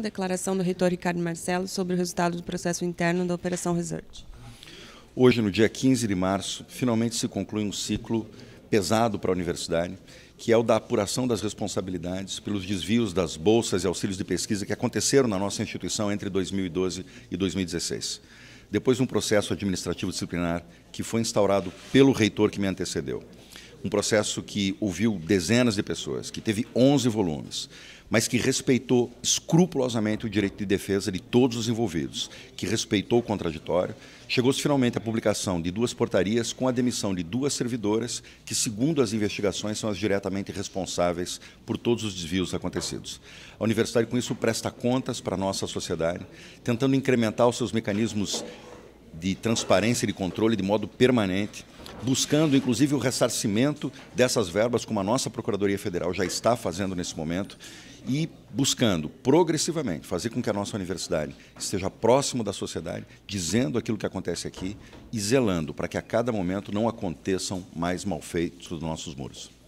Declaração do reitor Ricardo Marcelo sobre o resultado do processo interno da Operação Resort. Hoje, no dia 15 de março, finalmente se conclui um ciclo pesado para a universidade, que é o da apuração das responsabilidades pelos desvios das bolsas e auxílios de pesquisa que aconteceram na nossa instituição entre 2012 e 2016. Depois de um processo administrativo disciplinar que foi instaurado pelo reitor que me antecedeu um processo que ouviu dezenas de pessoas, que teve 11 volumes, mas que respeitou escrupulosamente o direito de defesa de todos os envolvidos, que respeitou o contraditório. Chegou-se finalmente à publicação de duas portarias com a demissão de duas servidoras, que, segundo as investigações, são as diretamente responsáveis por todos os desvios acontecidos. A universidade, com isso, presta contas para a nossa sociedade, tentando incrementar os seus mecanismos de transparência e de controle de modo permanente buscando inclusive o ressarcimento dessas verbas, como a nossa Procuradoria Federal já está fazendo nesse momento, e buscando progressivamente fazer com que a nossa universidade esteja próximo da sociedade, dizendo aquilo que acontece aqui e zelando para que a cada momento não aconteçam mais malfeitos nos nossos muros.